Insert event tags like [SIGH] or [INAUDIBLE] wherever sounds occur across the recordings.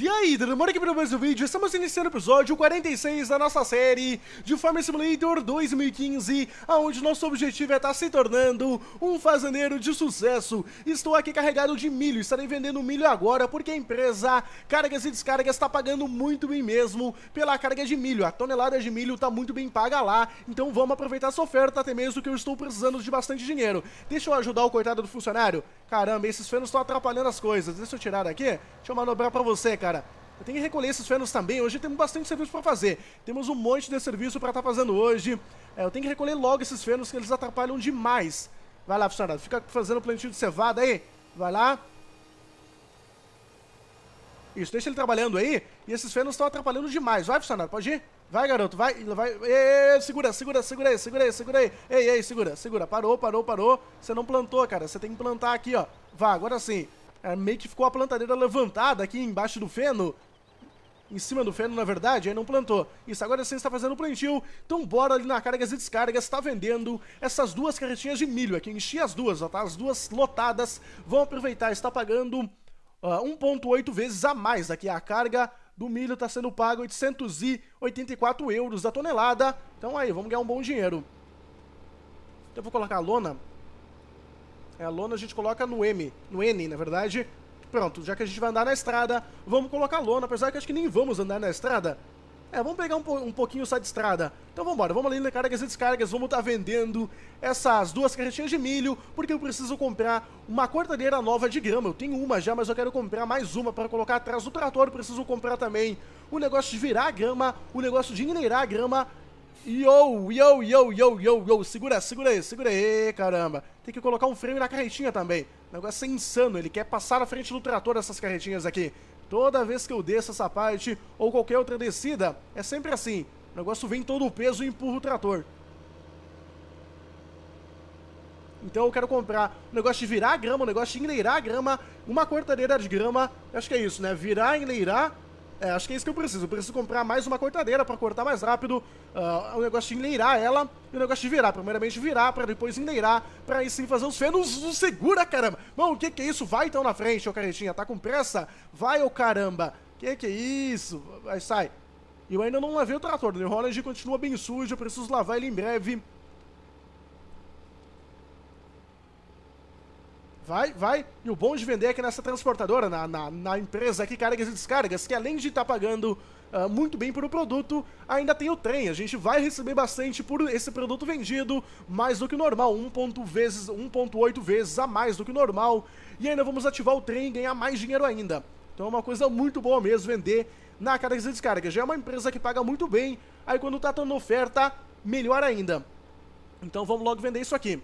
E aí, demora aqui para mais um vídeo, estamos iniciando o episódio 46 da nossa série de Farm Simulator 2015, onde nosso objetivo é estar tá se tornando um fazendeiro de sucesso. Estou aqui carregado de milho, estarei vendendo milho agora porque a empresa Cargas e Descargas está pagando muito bem mesmo pela carga de milho. A tonelada de milho está muito bem paga lá, então vamos aproveitar essa oferta até mesmo que eu estou precisando de bastante dinheiro. Deixa eu ajudar o coitado do funcionário. Caramba, esses fenos estão atrapalhando as coisas. Deixa eu tirar daqui, deixa eu manobrar para você, cara cara. Tem que recolher esses feno's também. Hoje temos bastante serviço para fazer. Temos um monte de serviço para estar tá fazendo hoje. É, eu tenho que recolher logo esses feno's que eles atrapalham demais. Vai lá, funcionário. Fica fazendo plantio de cevada aí. Vai lá. Isso, deixa ele trabalhando aí. E esses feno's estão atrapalhando demais. Vai, funcionário, pode ir. Vai, garoto, vai, vai. Ei, ei, segura, segura, segura aí, segura aí, segura aí. Ei, ei, segura, segura. Parou, parou, parou. Você não plantou, cara. Você tem que plantar aqui, ó. Vá, agora sim. É, meio que ficou a plantadeira levantada aqui embaixo do feno. Em cima do feno, na verdade, aí não plantou. Isso, agora sim está fazendo o plantio. Então bora ali na cargas e descargas, está vendendo essas duas carretinhas de milho aqui. Enchi as duas, ó, tá? As duas lotadas. Vão aproveitar, está pagando uh, ah, 1.8 vezes a mais aqui a carga do milho está sendo paga 884 euros da tonelada. Então aí, vamos ganhar um bom dinheiro. Então eu vou colocar a lona é, lona a gente coloca no M, no N, na verdade. Pronto, já que a gente vai andar na estrada, vamos colocar lona, apesar que acho que nem vamos andar na estrada. É, vamos pegar um, um pouquinho só de estrada. Então vamos embora, vamos ali na cargas e descargas, vamos estar tá vendendo essas duas carretinhas de milho, porque eu preciso comprar uma cortadeira nova de grama. Eu tenho uma já, mas eu quero comprar mais uma para colocar atrás do trator. Eu preciso comprar também o negócio de virar a grama, o negócio de enleirar a grama Yo, yo, yo, yo, yo, yo. Segura, segura aí, segura aí, caramba. Tem que colocar um freio na carretinha também. O negócio é insano, ele quer passar na frente do trator dessas carretinhas aqui. Toda vez que eu desço essa parte ou qualquer outra descida, é sempre assim. O negócio vem todo o peso e empurra o trator. Então eu quero comprar o negócio de virar a grama, o negócio de enleirar a grama, uma cortadeira de grama, acho que é isso, né? Virar, enleirar é, acho que é isso que eu preciso. Eu preciso comprar mais uma cortadeira para cortar mais rápido. Uh, o negócio de enleirar ela e o negócio de virar. Primeiramente virar, para depois enleirar, para aí sim fazer os fenos. Segura, caramba! Mano, o que que é isso? Vai então na frente, ô caretinha. Tá com pressa? Vai, ô caramba! Que que é isso? Vai, sai. Eu ainda não lavei o trator. Né? O Holland continua bem sujo. Eu preciso lavar ele em breve. vai, vai. E o bom de vender é que nessa transportadora, na, na, na empresa que cargas e descargas, que além de estar tá pagando uh, muito bem pelo produto, ainda tem o trem. A gente vai receber bastante por esse produto vendido, mais do que o normal, 1.8 vezes, 1.8 vezes a mais do que o normal. E ainda vamos ativar o trem e ganhar mais dinheiro ainda. Então é uma coisa muito boa mesmo vender na cargas e descargas. Já é uma empresa que paga muito bem, aí quando tá dando oferta, melhor ainda. Então vamos logo vender isso aqui.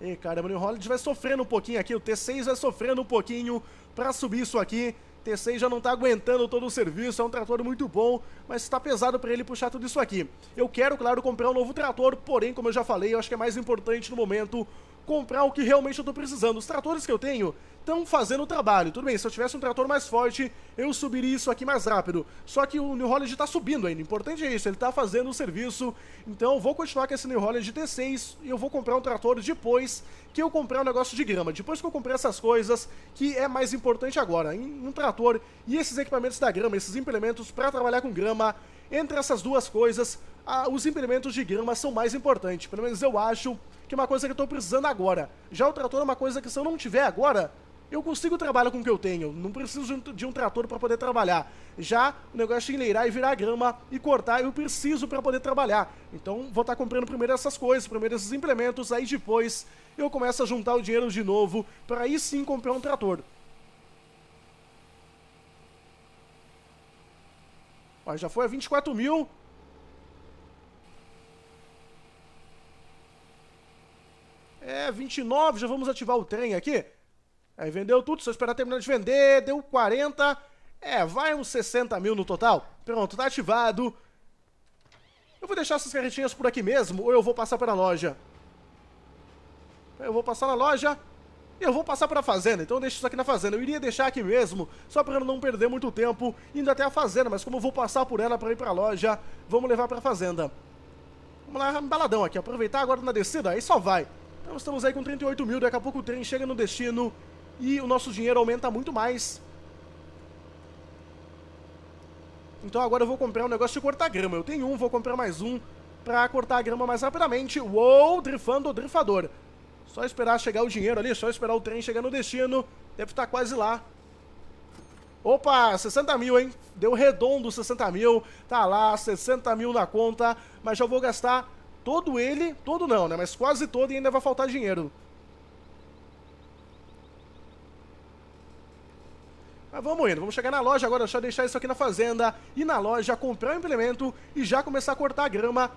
E caramba, o Holland vai sofrendo um pouquinho aqui, o T6 vai sofrendo um pouquinho para subir isso aqui. T6 já não tá aguentando todo o serviço, é um trator muito bom, mas está pesado para ele puxar tudo isso aqui. Eu quero, claro, comprar um novo trator, porém, como eu já falei, eu acho que é mais importante no momento comprar o que realmente eu tô precisando. Os tratores que eu tenho estão fazendo o trabalho. Tudo bem, se eu tivesse um trator mais forte, eu subiria isso aqui mais rápido. Só que o New Holland tá subindo ainda. O importante é isso, ele tá fazendo o serviço. Então eu vou continuar com esse New Holland T6 e eu vou comprar um trator depois que eu comprar um negócio de grama. Depois que eu comprar essas coisas, que é mais importante agora. Um trator e esses equipamentos da grama, esses implementos para trabalhar com grama entre essas duas coisas, a, os implementos de grama são mais importantes. Pelo menos eu acho que é uma coisa que eu estou precisando agora. Já o trator é uma coisa que se eu não tiver agora, eu consigo trabalhar com o que eu tenho, não preciso de um trator para poder trabalhar. Já o negócio de enleirar e virar grama e cortar, eu preciso para poder trabalhar. Então vou estar tá comprando primeiro essas coisas, primeiro esses implementos, aí depois eu começo a juntar o dinheiro de novo para aí sim comprar um trator. Ó, já foi a 24 mil. É, 29, já vamos ativar o trem aqui. Aí vendeu tudo, só esperar terminar de vender, deu 40. É, vai uns 60 mil no total. Pronto, tá ativado. Eu vou deixar essas carretinhas por aqui mesmo, ou eu vou passar pela loja? Eu vou passar na loja. Eu vou passar para a fazenda, então eu deixo isso aqui na fazenda. Eu iria deixar aqui mesmo, só para não perder muito tempo indo até a fazenda, mas como eu vou passar por ela para ir para a loja, vamos levar para a fazenda. Vamos lá, baladão aqui, aproveitar agora na descida, aí só vai. Então estamos aí com 38 mil, daqui a pouco o trem chega no destino e o nosso dinheiro aumenta muito mais. Então agora eu vou comprar um negócio de cortar grama. Eu tenho um, vou comprar mais um para cortar a grama mais rapidamente. Uou, drifando o drifador. Só esperar chegar o dinheiro ali, só esperar o trem chegar no destino. Deve estar tá quase lá. Opa, 60 mil, hein? Deu redondo 60 mil. Tá lá, 60 mil na conta. Mas já vou gastar todo ele. Todo não, né? Mas quase todo e ainda vai faltar dinheiro. Mas vamos indo, vamos chegar na loja agora, só deixar isso aqui na fazenda, ir na loja, comprar o um implemento e já começar a cortar a grama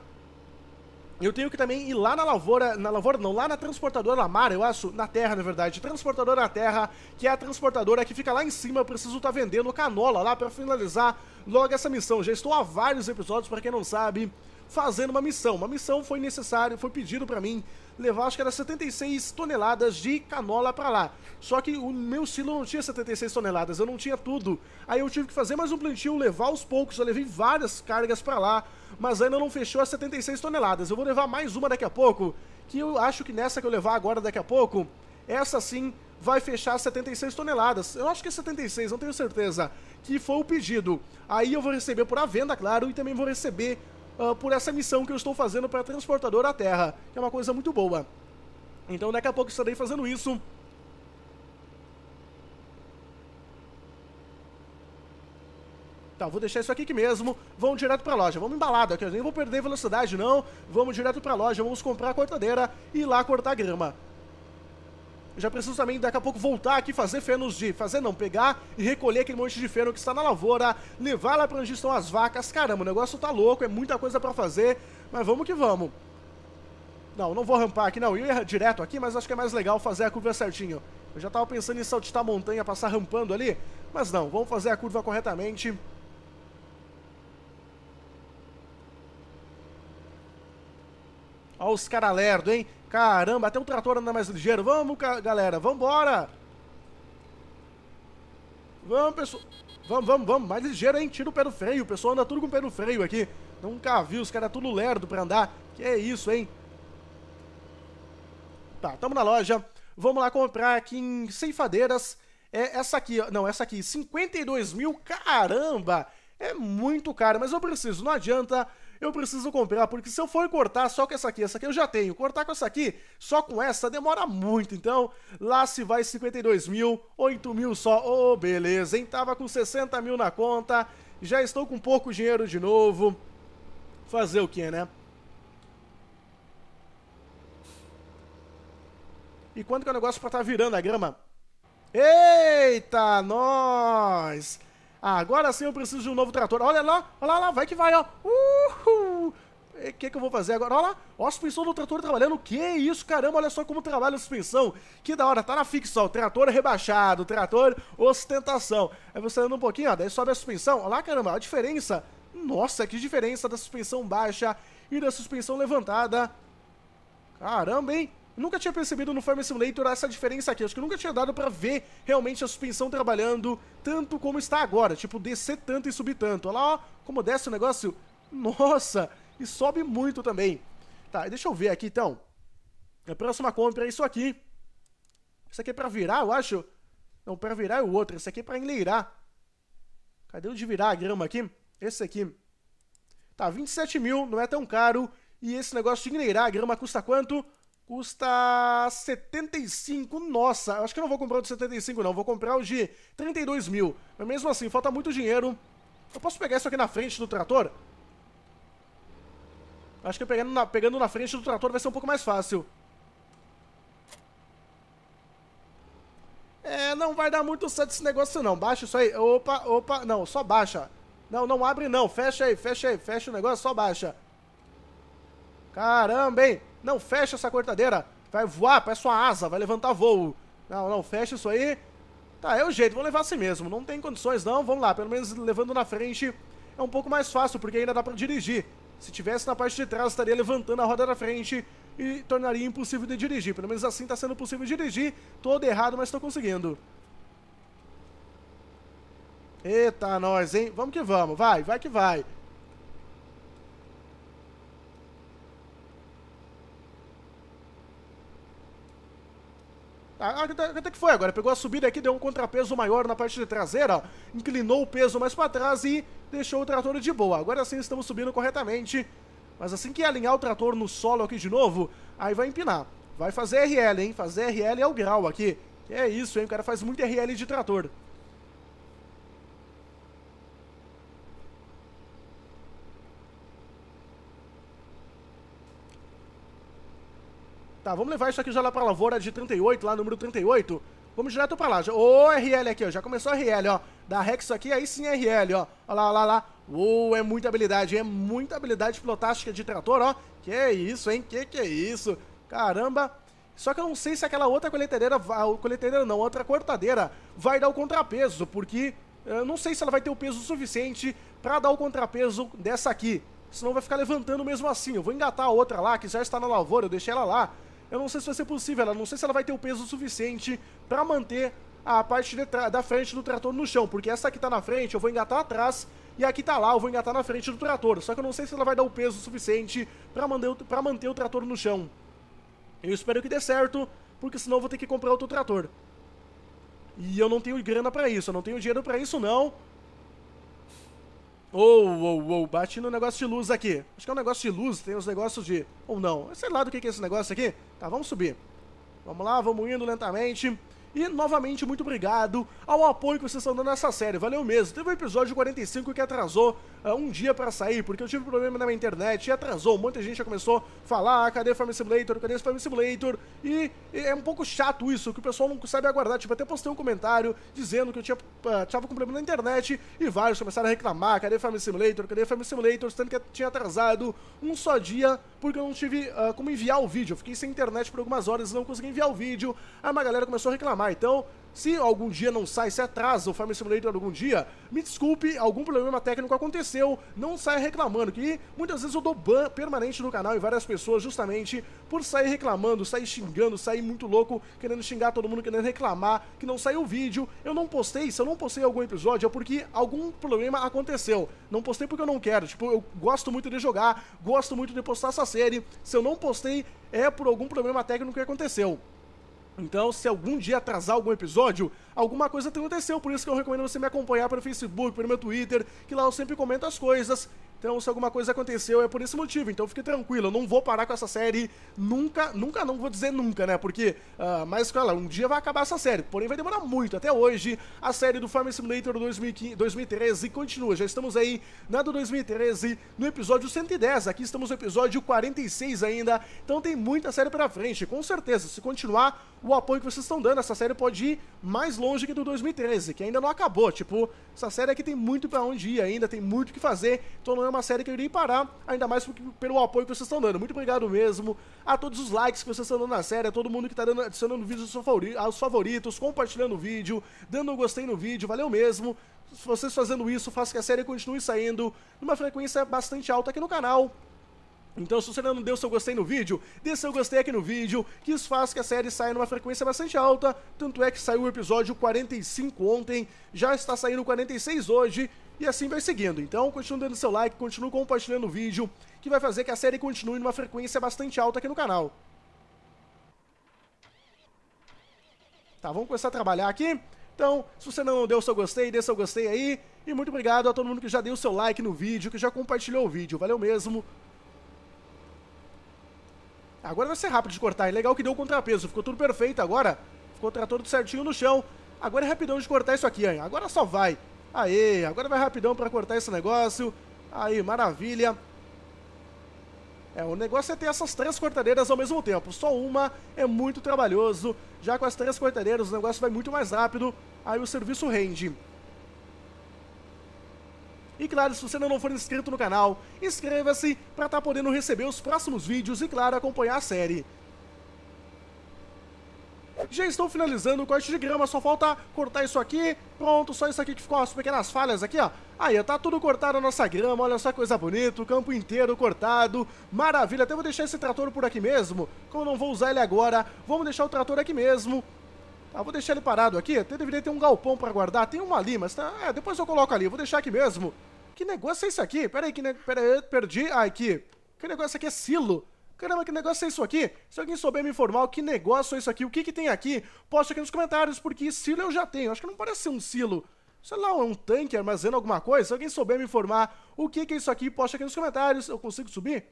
eu tenho que também ir lá na lavoura, na lavoura não, lá na transportadora mar, eu acho, na terra, na verdade, transportadora na terra, que é a transportadora que fica lá em cima, eu preciso estar tá vendendo canola lá para finalizar logo essa missão. Já estou há vários episódios, para quem não sabe, fazendo uma missão. Uma missão foi necessário, foi pedido para mim levar, acho que era 76 toneladas de canola para lá. Só que o meu silo não tinha 76 toneladas, eu não tinha tudo. Aí eu tive que fazer mais um plantio, levar aos poucos, eu levei várias cargas para lá, mas ainda não fechou as 76 toneladas. Eu vou levar mais uma daqui a pouco, que eu acho que nessa que eu levar agora daqui a pouco, essa sim vai fechar 76 toneladas. Eu acho que é 76, não tenho certeza, que foi o pedido. Aí eu vou receber por a venda, claro, e também vou receber ah, por essa missão que eu estou fazendo para Transportador à Terra, que é uma coisa muito boa. Então daqui a pouco estarei fazendo isso. Tá, vou deixar isso aqui, que mesmo. Vamos direto pra loja. Vamos embalado aqui. Eu nem vou perder velocidade, não. Vamos direto pra loja. Vamos comprar a cortadeira e ir lá cortar grama já preciso também daqui a pouco voltar aqui fazer fenos de... Fazer não, pegar e recolher aquele monte de feno que está na lavoura, levar lá para onde estão as vacas. Caramba, o negócio tá louco, é muita coisa para fazer, mas vamos que vamos. Não, não vou rampar aqui não, eu ia direto aqui, mas acho que é mais legal fazer a curva certinho. Eu já estava pensando em saltitar a montanha, passar rampando ali, mas não, vamos fazer a curva corretamente. Olha os caras lerdo hein? Caramba, até um trator anda mais ligeiro. Vamos, galera, vambora! Vamos, pessoal. Vamos, vamos, vamos. Mais ligeiro, hein? Tira o pé do freio. O pessoal anda tudo com o pé no freio aqui. Nunca vi, os caras tudo lerdo pra andar. Que é isso, hein? Tá, tamo na loja. Vamos lá comprar aqui em Ceifadeiras. É essa aqui, não, essa aqui, 52 mil, caramba! É muito caro, mas eu preciso, não adianta eu preciso comprar, porque se eu for cortar só com essa aqui, essa aqui eu já tenho, cortar com essa aqui, só com essa, demora muito. Então, lá se vai 52 mil, 8 mil só, ô oh, beleza, hein? Tava com 60 mil na conta, já estou com pouco dinheiro de novo. Fazer o que, né? E quanto que é o negócio pra estar tá virando a grama? Eita, nós! Ah, agora sim eu preciso de um novo trator. Olha lá, olha lá, vai que vai, ó. Uhul! O que, que eu vou fazer agora? Olha lá, ó a suspensão do trator trabalhando. Que isso, caramba, olha só como trabalha a suspensão. Que da hora, tá na fixa, ó. Trator rebaixado, trator ostentação. Aí você anda um pouquinho, ó, daí sobe a suspensão. Olha lá, caramba, a diferença. Nossa, que diferença da suspensão baixa e da suspensão levantada. Caramba, hein? Nunca tinha percebido no Farm Simulator essa diferença aqui. Acho que nunca tinha dado pra ver realmente a suspensão trabalhando tanto como está agora. Tipo, descer tanto e subir tanto. Olha lá, ó, como desce o negócio. Nossa, e sobe muito também. Tá, deixa eu ver aqui então. A próxima compra é isso aqui. Isso aqui é pra virar, eu acho. Não, pra virar é o outro. Esse aqui é pra enleirar. Cadê o de virar a grama aqui? Esse aqui. Tá, 27 mil, não é tão caro. E esse negócio de enleirar a grama custa quanto? Custa 75. Nossa, acho que eu não vou comprar o de 75, não. Vou comprar o de 32 mil. Mas mesmo assim, falta muito dinheiro. Eu posso pegar isso aqui na frente do trator? Acho que pegando na, pegando na frente do trator vai ser um pouco mais fácil. É, não vai dar muito certo esse negócio, não. Baixa isso aí. Opa, opa. Não, só baixa. Não, não abre, não. Fecha aí, fecha aí. Fecha o negócio, só baixa. Caramba, hein? Não, fecha essa cortadeira. Vai voar, parece sua asa, vai levantar voo. Não, não, fecha isso aí. Tá, é o jeito, vou levar assim mesmo. Não tem condições não, vamos lá. Pelo menos levando na frente é um pouco mais fácil, porque ainda dá pra dirigir. Se tivesse na parte de trás, estaria levantando a roda da frente e tornaria impossível de dirigir. Pelo menos assim tá sendo possível dirigir. Todo errado, mas tô conseguindo. Eita, nós, hein? Vamos que vamos. Vai, vai que vai. Ah, ah, até que foi agora. Pegou a subida aqui, deu um contrapeso maior na parte de traseira, inclinou o peso mais para trás e deixou o trator de boa. Agora sim estamos subindo corretamente. Mas assim que alinhar o trator no solo aqui de novo, aí vai empinar. Vai fazer RL, hein? Fazer RL é o grau aqui. é isso, hein? O cara faz muito RL de trator. Tá, vamos levar isso aqui já lá pra lavoura de 38, lá número 38. Vamos direto pra lá. Ô, oh, RL aqui, ó. Já começou a RL, ó. Da Rex aqui, aí sim é RL, ó. Olha lá, olha lá, lá. Uou, é muita habilidade, é muita habilidade plotástica de trator, ó. Que isso, hein? Que que é isso? Caramba. Só que eu não sei se aquela outra coletadeira, coletadeira não, outra cortadeira, vai dar o contrapeso, porque eh, eu não sei se ela vai ter o peso suficiente para dar o contrapeso dessa aqui. Senão vai ficar levantando mesmo assim. Eu vou engatar a outra lá, que já está na lavoura, eu deixei ela lá eu não sei se vai ser possível, ela não sei se ela vai ter o peso suficiente para manter a parte da frente do trator no chão, porque essa que tá na frente eu vou engatar atrás e aqui tá lá, eu vou engatar na frente do trator, só que eu não sei se ela vai dar o peso suficiente para manter, pra manter o trator no chão. Eu espero que dê certo, porque senão eu vou ter que comprar outro trator. E eu não tenho grana para isso, eu não tenho dinheiro para isso não. Ou, oh, ou, oh, ou, oh, bati no negócio de luz aqui. Acho que é um negócio de luz, tem os negócios de... Ou não, sei lá do que é esse negócio aqui. Tá, vamos subir. Vamos lá, vamos indo lentamente. E novamente, muito obrigado ao apoio que vocês estão dando nessa série. Valeu mesmo. Teve o um episódio 45 que atrasou uh, um dia para sair, porque eu tive problema na minha internet e atrasou. Muita gente já começou a falar: ah, cadê Farm Simulator? Cadê Farm Simulator? E, e, é um pouco chato isso, que o pessoal não sabe aguardar. Tipo, até postei um comentário dizendo que eu tinha, uh, tava com problema na internet e vários começaram a reclamar: cadê Farm Simulator? Cadê Farm Simulator? Sendo que tinha atrasado um só dia porque eu não tive uh, como enviar o vídeo. Eu fiquei sem internet por algumas horas e não consegui enviar o vídeo. Aí uma galera começou a reclamar reclamar, então. Se algum dia não sai, se atrasa o Farm Simulator algum dia, me desculpe, algum problema técnico aconteceu, não saia reclamando, que muitas vezes eu dou ban permanente no canal e várias pessoas justamente por sair reclamando, sair xingando, sair muito louco, querendo xingar todo mundo, querendo reclamar que não saiu o vídeo. Eu não postei, se eu não postei algum episódio é porque algum problema aconteceu. Não postei porque eu não quero, tipo, eu gosto muito de jogar, gosto muito de postar essa série, se eu não postei é por algum problema técnico que aconteceu. Então, se algum dia atrasar algum episódio, alguma coisa aconteceu. Por isso que eu recomendo você me acompanhar pelo Facebook, pelo meu Twitter, que lá eu sempre comento as coisas. Então, se alguma coisa aconteceu, é por esse motivo. Então, fique tranquilo, eu não vou parar com essa série nunca, nunca não vou dizer nunca, né? Porque, uh, mas, ela um dia vai acabar essa série. Porém, vai demorar muito. Até hoje, a série do Farm Simulator 2015, 2013 continua. Já estamos aí na do 2013, no episódio 110. Aqui estamos no episódio 46 ainda. Então, tem muita série pra frente. Com certeza, se continuar o apoio que vocês estão dando, essa série pode ir mais longe que do 2013, que ainda não acabou. Tipo, essa série aqui tem muito pra onde ir ainda, tem muito o que fazer. Então, não é uma série que eu irei parar, ainda mais porque, pelo apoio que vocês estão dando. Muito obrigado mesmo a todos os likes que vocês estão dando na série, a todo mundo que está adicionando vídeos aos favoritos, compartilhando o vídeo, dando um gostei no vídeo, valeu mesmo. Vocês fazendo isso faz que a série continue saindo numa frequência bastante alta aqui no canal. Então, se você não deu seu gostei no vídeo, dê seu gostei aqui no vídeo, que isso faz que a série saia numa frequência bastante alta. Tanto é que saiu o episódio 45 ontem, já está saindo 46 hoje, e assim vai seguindo. Então, continue dando seu like, continue compartilhando o vídeo, que vai fazer que a série continue numa frequência bastante alta aqui no canal. Tá, vamos começar a trabalhar aqui. Então, se você não deu seu gostei, dê seu gostei aí. E muito obrigado a todo mundo que já deu seu like no vídeo, que já compartilhou o vídeo. Valeu mesmo. Agora vai ser rápido de cortar. É legal que deu o contrapeso. Ficou tudo perfeito agora. Ficou tudo certinho no chão. Agora é rapidão de cortar isso aqui, hein? Agora só vai. Aê, agora vai rapidão pra cortar esse negócio. Aí, maravilha. É, o negócio é ter essas três cortadeiras ao mesmo tempo. Só uma é muito trabalhoso. Já com as três cortadeiras o negócio vai muito mais rápido. Aí o serviço rende. E claro, se você ainda não for inscrito no canal, inscreva-se para estar tá podendo receber os próximos vídeos e claro, acompanhar a série. Já estou finalizando o corte de grama, só falta cortar isso aqui. Pronto, só isso aqui que ficou as pequenas falhas aqui, ó. Aí, tá tudo cortado a nossa grama, olha só que coisa bonita, o campo inteiro cortado. Maravilha, até vou deixar esse trator por aqui mesmo, como não vou usar ele agora. Vamos deixar o trator aqui mesmo. Tá, vou deixar ele parado aqui, até deveria ter um galpão para guardar. Tem um ali, mas tá... É, depois eu coloco ali, vou deixar aqui mesmo que negócio é isso aqui? Pera aí, que ne... eu perdi. Ah, aqui. Que negócio aqui é silo? Caramba, que negócio é isso aqui? Se alguém souber me informar que negócio é isso aqui, o que que tem aqui, posta aqui nos comentários, porque silo eu já tenho. Acho que não parece ser um silo. Sei lá, é um tanque, armazenando alguma coisa. Se alguém souber me informar o que que é isso aqui, posta aqui nos comentários. Eu consigo subir?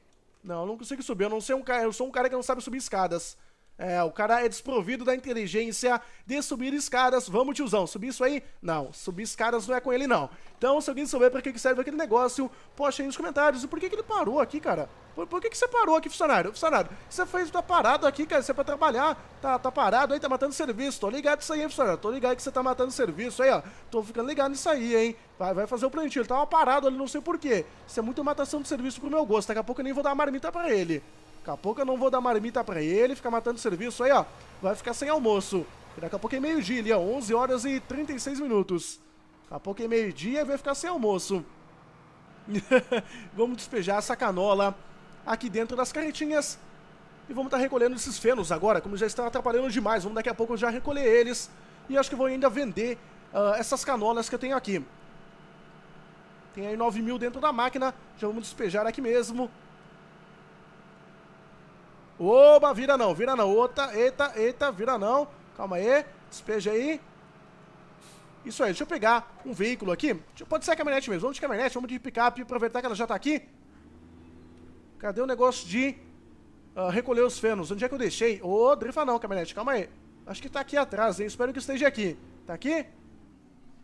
Não, eu não consigo subir. Eu não sei um cara, eu sou um cara que não sabe subir escadas. É, o cara é desprovido da inteligência de subir escadas. Vamos, tiozão, subir isso aí? Não, subir escadas não é com ele, não. Então, se alguém souber pra que serve aquele negócio, poste aí nos comentários. E por que, que ele parou aqui, cara? Por, por, que, que você parou aqui, funcionário? Funcionário, você fez, tá parado aqui, cara, você é pra trabalhar. Tá, tá parado aí, tá matando serviço. Tô ligado isso aí, funcionário. Tô ligado que você tá matando serviço aí, ó. Tô ficando ligado nisso aí, hein. Vai, vai fazer o plantio. Ele tava parado ali, não sei porquê. Isso é muita matação de serviço pro meu gosto. Daqui a pouco eu nem vou dar uma marmita pra ele. Daqui a pouco eu não vou dar marmita pra ele, ficar matando serviço aí, ó. Vai ficar sem almoço. E daqui a pouco é meio-dia ali, ó. 11 horas e 36 minutos. Daqui a pouco é meio-dia e vai ficar sem almoço. [LAUGHS] vamos despejar essa canola aqui dentro das carretinhas. E vamos estar tá recolhendo esses fenos agora, como já estão atrapalhando demais. Vamos daqui a pouco já recolher eles. E acho que vou ainda vender uh, essas canolas que eu tenho aqui. Tem aí 9 mil dentro da máquina. Já vamos despejar aqui mesmo. Oba, vira não, vira não. Outra, eita, eita, vira não. Calma aí, despeja aí. Isso aí, deixa eu pegar um veículo aqui. Pode ser a caminhonete mesmo. Vamos de caminhonete, vamos de picape, aproveitar que ela já tá aqui. Cadê o negócio de uh, recolher os fenos? Onde é que eu deixei? Ô, oh, drifa não, caminhonete, calma aí. Acho que tá aqui atrás, hein? Espero que esteja aqui. Tá aqui?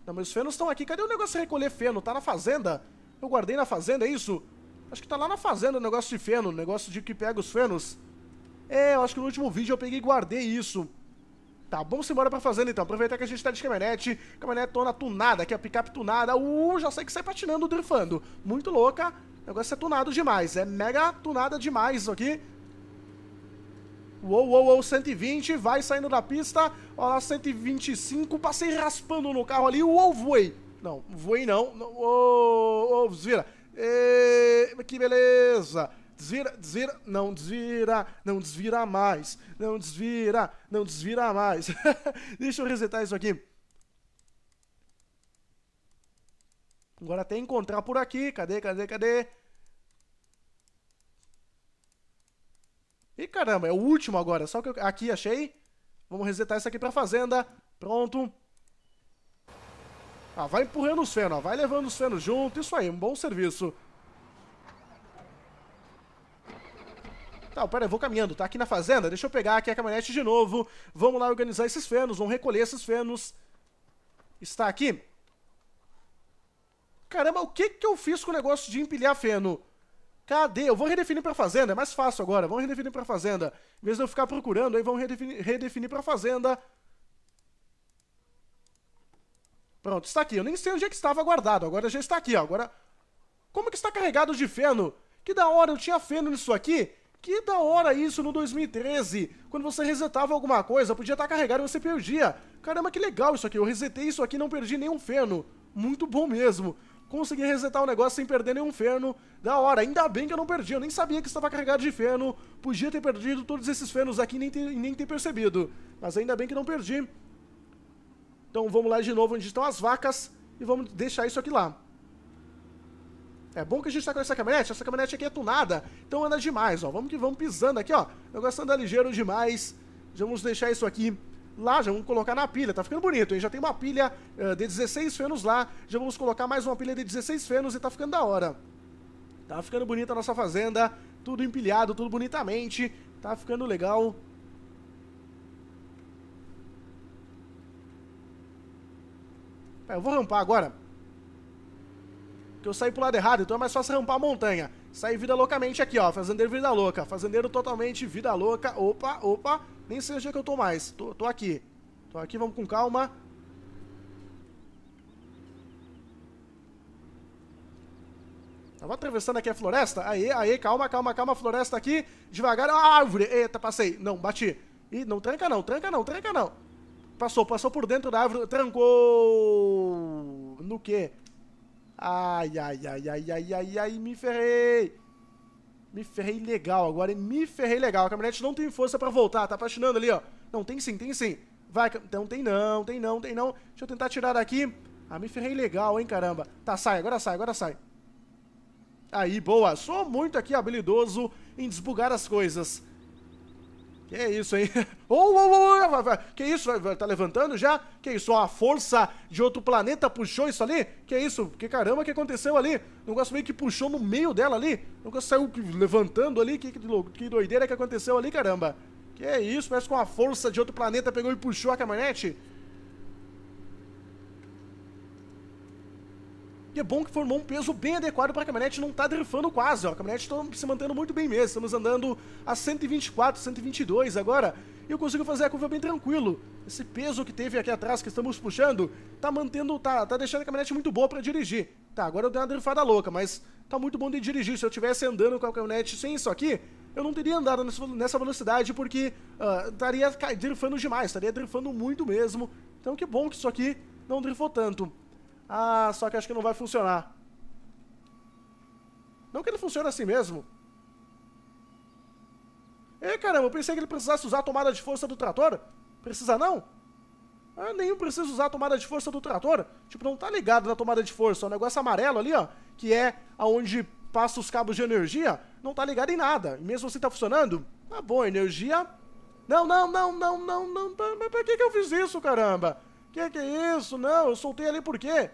Não, mas os fenos estão aqui. Cadê o negócio de recolher feno? Tá na fazenda? Eu guardei na fazenda, é isso? Acho que tá lá na fazenda o negócio de feno, o negócio de que pega os fenos. É, eu acho que no último vídeo eu peguei e guardei isso. Tá bom, simbora pra fazenda então. Aproveitar que a gente tá de caminhonete. torna tunada, aqui a picape tunada. Uh, já sei que sai patinando, drifando. Muito louca. O negócio é tunado demais. É mega tunada demais isso aqui. Uou, uou, uou, 120, vai saindo da pista. Olha lá, 125. Passei raspando no carro ali. Uou, voei. Não, voei não. não uou, uou, vira. E... que beleza desvira, desvira, não desvira, não desvira mais, não desvira, não desvira mais. [LAUGHS] Deixa eu resetar isso aqui. Agora até encontrar por aqui. Cadê, cadê, cadê? Ih, caramba, é o último agora. Só que eu... aqui achei. Vamos resetar isso aqui pra fazenda. Pronto. Ah, vai empurrando os fenos, ó. vai levando os fenos junto. Isso aí, um bom serviço. Tá, pera, eu vou caminhando, tá aqui na fazenda, deixa eu pegar aqui a caminhonete de novo. Vamos lá organizar esses fenos, vamos recolher esses fenos. Está aqui. Caramba, o que que eu fiz com o negócio de empilhar feno? Cadê? Eu vou redefinir pra fazenda, é mais fácil agora. Vamos redefinir pra fazenda. Em vez de eu ficar procurando, aí vamos redefinir, redefinir pra fazenda. Pronto, está aqui. Eu nem sei onde é que estava guardado. Agora já está aqui, ó. Agora... Como que está carregado de feno? Que da hora, eu tinha feno nisso aqui que da hora isso no 2013, quando você resetava alguma coisa, podia estar tá carregado e você perdia. Caramba, que legal isso aqui, eu resetei isso aqui e não perdi nenhum feno. Muito bom mesmo. Consegui resetar o negócio sem perder nenhum feno. Da hora, ainda bem que eu não perdi, eu nem sabia que estava carregado de feno. Podia ter perdido todos esses fenos aqui e nem ter, nem ter percebido. Mas ainda bem que não perdi. Então vamos lá de novo onde estão as vacas e vamos deixar isso aqui lá. É bom que a gente tá com essa caminhonete, essa caminhonete aqui é tunada, então anda demais, ó. Vamos que vamos pisando aqui, ó. O negócio anda ligeiro demais. Já vamos deixar isso aqui lá, já vamos colocar na pilha. Tá ficando bonito, hein? Já tem uma pilha uh, de 16 fenos lá, já vamos colocar mais uma pilha de 16 fenos e tá ficando da hora. Tá ficando bonita a nossa fazenda, tudo empilhado, tudo bonitamente. Tá ficando legal. Eu vou rampar agora eu saí pro lado errado, então é mais fácil rampar a montanha. Saí vida loucamente aqui, ó. Fazendeiro vida louca. Fazendeiro totalmente vida louca. Opa, opa. Nem sei onde é que eu tô mais. Tô, tô aqui. Tô aqui, vamos com calma. Tava atravessando aqui a floresta. Aí, aí, calma, calma, calma. Floresta aqui. Devagar. Ah, árvore. Eita, passei. Não, bati. Ih, não tranca não, tranca não, tranca não. Passou, passou por dentro da árvore. Trancou. No quê? Ai, ai, ai, ai, ai, ai, ai, me ferrei. Me ferrei legal agora, hein? me ferrei legal. A caminhonete não tem força pra voltar, tá patinando ali, ó. Não, tem sim, tem sim. Vai, então tem não, tem não, tem não. Deixa eu tentar tirar daqui. Ah, me ferrei legal, hein, caramba. Tá, sai, agora sai, agora sai. Aí, boa. Sou muito aqui habilidoso em desbugar as coisas. Que isso, hein? Oh, oh, oh, que isso? Tá levantando já? Que isso? a força de outro planeta puxou isso ali? Que isso? Que caramba que aconteceu ali? O negócio meio que puxou no meio dela ali. O negócio saiu levantando ali. Que, que doideira que aconteceu ali, caramba. Que isso? Parece que uma força de outro planeta pegou e puxou a caminhonete. E é bom que formou um peso bem adequado para a caminhonete não estar tá drifando quase. Ó. A caminhonete está se mantendo muito bem mesmo. Estamos andando a 124, 122 agora. E eu consigo fazer a curva bem tranquilo. Esse peso que teve aqui atrás que estamos puxando, tá mantendo, tá, tá deixando a caminhonete muito boa para dirigir. Tá, agora eu dei uma drifada louca, mas tá muito bom de dirigir. Se eu estivesse andando com a caminhonete sem isso aqui, eu não teria andado nessa velocidade porque uh, estaria drifando demais, estaria drifando muito mesmo. Então que bom que isso aqui não drifou tanto. Ah, só que acho que não vai funcionar. Não que ele funcione assim mesmo. Ê, é, caramba, eu pensei que ele precisasse usar a tomada de força do trator. Precisa não? Ah, nenhum precisa usar a tomada de força do trator. Tipo, não tá ligado na tomada de força. O é negócio amarelo ali, ó, que é aonde passa os cabos de energia, não tá ligado em nada. E mesmo assim tá funcionando? Tá bom, energia... Não, não, não, não, não, não, mas pra que que eu fiz isso, caramba? Que que é isso? Não, eu soltei ali por quê?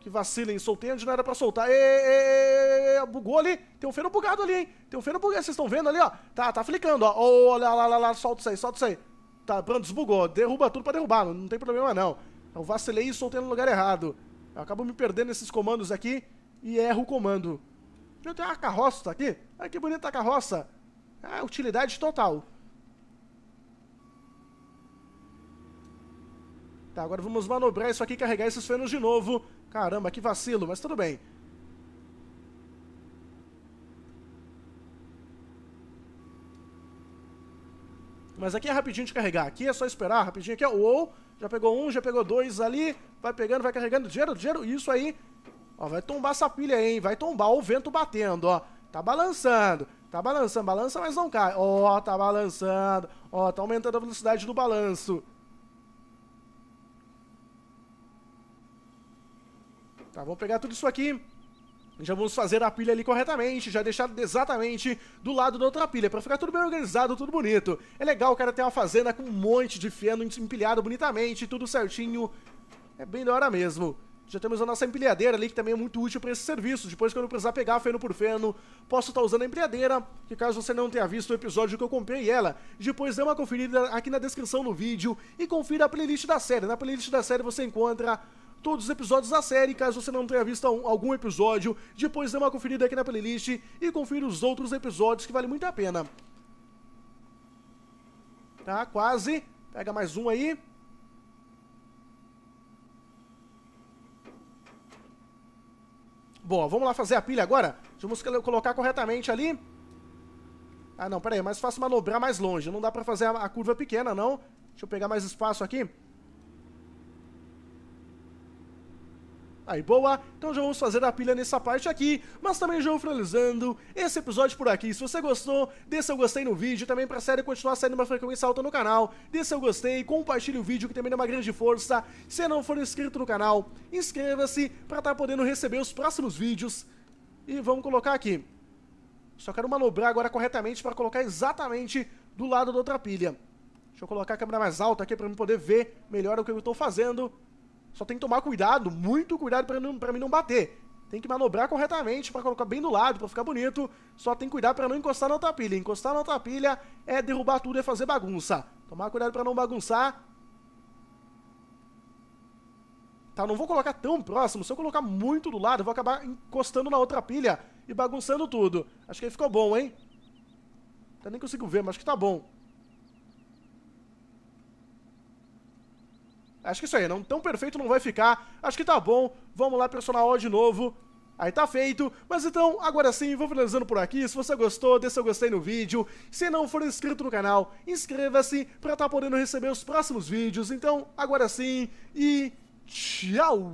Que vacilem, soltei onde não era pra soltar. E, e, e, bugou ali. Tem um feno bugado ali, hein? Tem um feno bugado. Vocês estão vendo ali, ó? Tá, tá flicando, ó. Olha lá, lá, lá, solta isso aí, solta isso aí. Tá, pronto, desbugou. Derruba tudo pra derrubar, não, não tem problema não. Eu vacilei e soltei no lugar errado. Eu acabo me perdendo nesses comandos aqui e erro o comando. Eu tenho uma carroça aqui. Olha que bonita a carroça. Ah, utilidade total. Tá, agora vamos manobrar isso aqui e carregar esses frenos de novo. Caramba, que vacilo, mas tudo bem. Mas aqui é rapidinho de carregar. Aqui é só esperar, rapidinho aqui é... ou Já pegou um, já pegou dois ali. Vai pegando, vai carregando. Dinheiro, dinheiro. Isso aí. Ó, vai tombar essa pilha aí, hein? Vai tombar. Ó, o vento batendo, ó. Tá balançando. Tá balançando. Balança, mas não cai. Ó, tá balançando. Ó, tá aumentando a velocidade do balanço. Tá, vamos pegar tudo isso aqui. Já vamos fazer a pilha ali corretamente, já deixar exatamente do lado da outra pilha, pra ficar tudo bem organizado, tudo bonito. É legal, o cara ter uma fazenda com um monte de feno empilhado bonitamente, tudo certinho. É bem da hora mesmo. Já temos a nossa empilhadeira ali, que também é muito útil para esse serviço. Depois, quando eu precisar pegar feno por feno, posso estar tá usando a empilhadeira, que caso você não tenha visto o episódio que eu comprei ela, depois dê uma conferida aqui na descrição do vídeo e confira a playlist da série. Na playlist da série você encontra todos os episódios da série, caso você não tenha visto algum episódio, depois dê uma conferida aqui na playlist e confira os outros episódios que vale muito a pena. Tá, quase. Pega mais um aí. Bom, vamos lá fazer a pilha agora? Vamos colocar corretamente ali. Ah, não, pera aí, é Mais fácil manobrar mais longe. Não dá pra fazer a, a curva pequena, não. Deixa eu pegar mais espaço aqui. Aí, boa? Então já vamos fazer a pilha nessa parte aqui, mas também já vou finalizando esse episódio por aqui. Se você gostou, dê seu gostei no vídeo, também pra série continuar saindo uma frequência alta no canal, dê seu gostei, compartilhe o vídeo que também dá uma grande força. Se não for inscrito no canal, inscreva-se pra estar tá podendo receber os próximos vídeos. E vamos colocar aqui. Só quero manobrar agora corretamente para colocar exatamente do lado da outra pilha. Deixa eu colocar a câmera mais alta aqui para eu poder ver melhor o que eu estou fazendo. Só tem que tomar cuidado, muito cuidado para não, pra mim não bater. Tem que manobrar corretamente para colocar bem do lado, para ficar bonito. Só tem que cuidar para não encostar na outra pilha. Encostar na outra pilha é derrubar tudo, é fazer bagunça. Tomar cuidado para não bagunçar. Tá, não vou colocar tão próximo. Se eu colocar muito do lado, eu vou acabar encostando na outra pilha e bagunçando tudo. Acho que aí ficou bom, hein? Eu nem consigo ver, mas acho que tá bom. Acho que é isso aí, não tão perfeito não vai ficar. Acho que tá bom. Vamos lá, personal de novo. Aí tá feito, mas então, agora sim, vou finalizando por aqui, se você gostou, dê seu gostei no vídeo, se não for inscrito no canal, inscreva-se pra estar tá podendo receber os próximos vídeos, então, agora sim, e tchau!